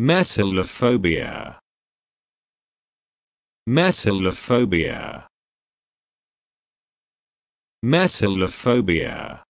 Metallophobia. Metallophobia. Metallophobia.